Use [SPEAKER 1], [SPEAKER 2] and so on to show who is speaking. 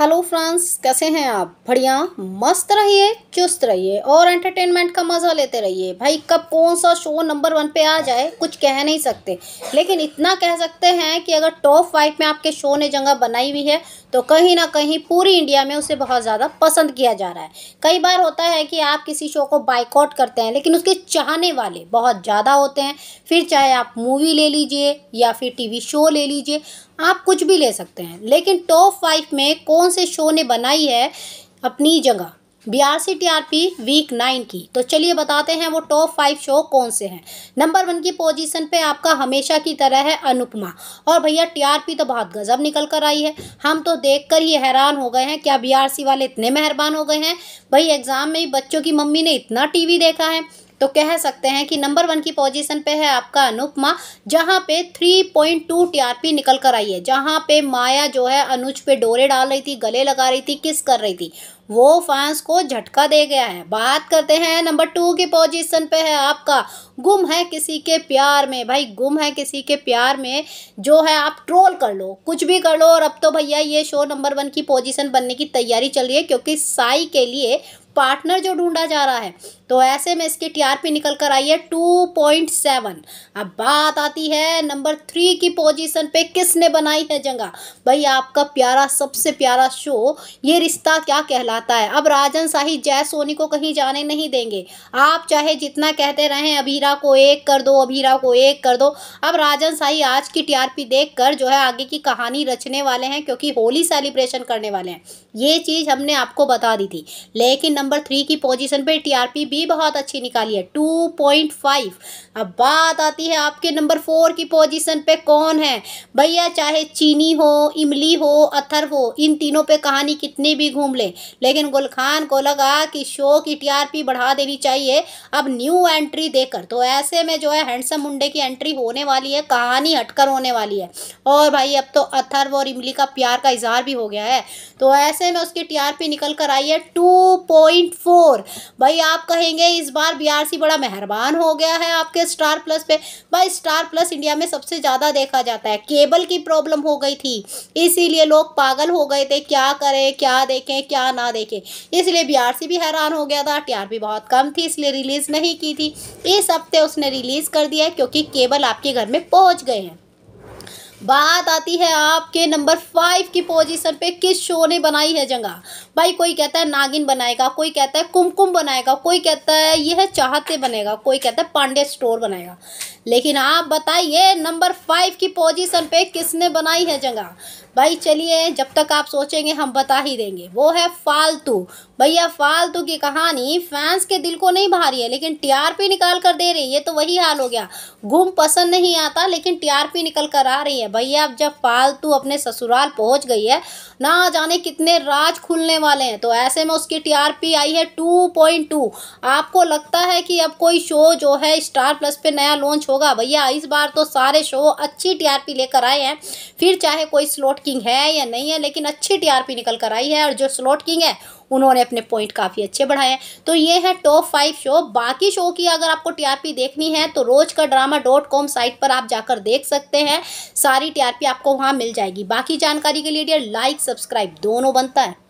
[SPEAKER 1] Hello friends कैसे हैं आप बढ़िया मस्त रहिए चुस्त रहिए और एंटरटेनमेंट का मज़ा लेते रहिए भाई कब कौन सा शो नंबर वन पे आ जाए कुछ कह नहीं सकते लेकिन इतना कह सकते हैं कि अगर टॉप फाइव में आपके शो ने जगह बनाई हुई है तो कहीं ना कहीं पूरी इंडिया में उसे बहुत ज़्यादा पसंद किया जा रहा है कई बार होता है कि आप किसी शो को बाइकआउट करते हैं लेकिन उसके चाहने वाले बहुत ज़्यादा होते हैं फिर चाहे आप मूवी ले लीजिए या फिर टी शो ले लीजिए आप कुछ भी ले सकते हैं लेकिन टॉप फाइव में कौन से शो ने बनाई है अपनी जगह बीआरसी टीआरपी वीक नाइन की तो चलिए बताते हैं वो टॉप फाइव शो कौन से हैं नंबर वन की पोजीशन पे आपका हमेशा की तरह है अनुपमा और भैया टीआरपी तो बहुत गजब निकल कर आई है हम तो देखकर ही हैरान हो गए हैं क्या बीआरसी वाले इतने मेहरबान हो गए हैं भाई एग्जाम में ही बच्चों की मम्मी ने इतना टीवी देखा है तो कह सकते हैं कि नंबर वन की पोजीशन पे है आपका अनुपमा जहाँ पे 3.2 पी निकल कर आई है जहाँ पे माया जो है अनुज पे डोरे डाल रही थी गले लगा रही थी किस कर रही थी वो फैंस को झटका दे गया है बात करते हैं नंबर टू की पोजीशन पे है आपका गुम है किसी के प्यार में भाई गुम है किसी के प्यार में जो है आप ट्रोल कर लो कुछ भी कर लो और अब तो भैया ये शो नंबर वन की पोजीशन बनने की तैयारी चल रही है क्योंकि साई के लिए पार्टनर जो ढूंढा जा रहा है तो ऐसे में इसकी टीआरपी निकल कर आई है टू पॉइंट सेवन अब बात आती है नंबर थ्री की पोजीशन पे किसने बनाई है जगह भाई आपका प्यारा सबसे प्यारा शो ये रिश्ता क्या कहलाता है अब राजन शाही जय सोनी को कहीं जाने नहीं देंगे आप चाहे जितना कहते रहें अभीरा को एक कर दो अभीरा को एक कर दो अब राजन शाही आज की टीआरपी देखकर जो है आगे की कहानी रचने वाले हैं क्योंकि होली सेलिब्रेशन करने वाले हैं ये चीज़ हमने आपको बता दी थी लेकिन नंबर थ्री की पोजीशन पे टीआरपी भी बहुत अच्छी निकाली है टू पॉइंट फाइव अब बात आती है आपके नंबर फोर की पोजीशन पे कौन है भैया चाहे चीनी हो इमली हो अथर हो इन तीनों पे कहानी कितनी भी घूम ले। लेकिन गुल खान को लगा कि शो की टी बढ़ा देनी चाहिए अब न्यू एंट्री देकर तो ऐसे में जो है हैंडसम मुंडे की एंट्री होने वाली है कहानी हटकर होने वाली है और भाई अब तो अथर और इमली का प्यार का इजहार भी हो गया है तो ऐसे में उसकी टीआरपी निकल कर आई है टू पॉइंट फोर भाई आप कहेंगे इस बार बीआरसी बड़ा मेहरबान हो गया है आपके स्टार प्लस पे भाई स्टार प्लस इंडिया में सबसे ज़्यादा देखा जाता है केबल की प्रॉब्लम हो गई थी इसीलिए लोग पागल हो गए थे क्या करें क्या देखें क्या ना देखें इसलिए बी भी हैरान हो गया था टीआरपी बहुत कम थी इसलिए रिलीज़ नहीं की थी इस हफ्ते उसने रिलीज़ कर दिया क्योंकि केबल आपके घर में पहुँच गए हैं बात आती है आपके नंबर फाइव की पोजीशन पे किस शो ने बनाई है जगह भाई कोई कहता है नागिन बनाएगा कोई कहता है कुमकुम बनाएगा कोई कहता है यह चाहते बनेगा कोई कहता है पांडे स्टोर बनाएगा लेकिन आप बताइए नंबर फाइव की पोजीशन पे किसने बनाई है जगह भाई चलिए जब तक आप सोचेंगे हम बता ही देंगे वो है फालतू भैया फालतू की कहानी फैंस के दिल को नहीं भा रही है लेकिन टीआरपी निकाल कर दे रही है ये तो वही हाल हो गया गुम पसंद नहीं आता लेकिन टीआरपी निकल कर आ रही है भैया अब जब फालतू अपने ससुराल पहुंच गई है ना जाने कितने राज खुलने वाले हैं तो ऐसे में उसकी टीआरपी आई है टू आपको लगता है कि अब कोई शो जो है स्टार प्लस पे नया लॉन्च होगा भैया इस बार तो सारे शो अच्छी टीआरपी लेकर आए हैं फिर चाहे कोई स्लोट किंग है या नहीं है लेकिन अच्छी टीआरपी निकल कर आई है और जो स्लॉट किंग है उन्होंने अपने पॉइंट काफ़ी अच्छे बढ़ाए हैं तो ये है टॉप फाइव शो बाकी शो की अगर आपको टीआरपी देखनी है तो रोज का ड्रामा डॉट कॉम साइट पर आप जाकर देख सकते हैं सारी टीआरपी आपको वहाँ मिल जाएगी बाकी जानकारी के लिए डियर लाइक सब्सक्राइब दोनों बनता है